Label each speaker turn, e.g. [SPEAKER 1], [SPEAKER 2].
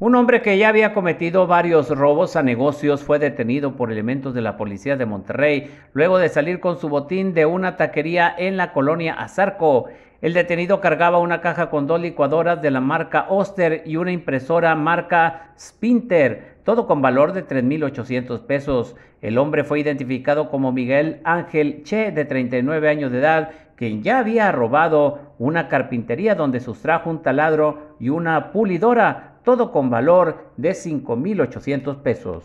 [SPEAKER 1] Un hombre que ya había cometido varios robos a negocios fue detenido por elementos de la policía de Monterrey luego de salir con su botín de una taquería en la colonia Azarco. El detenido cargaba una caja con dos licuadoras de la marca Oster y una impresora marca Spinter, todo con valor de 3.800 pesos. El hombre fue identificado como Miguel Ángel Che, de 39 años de edad, quien ya había robado una carpintería donde sustrajo un taladro y una pulidora todo con valor de 5.800 pesos.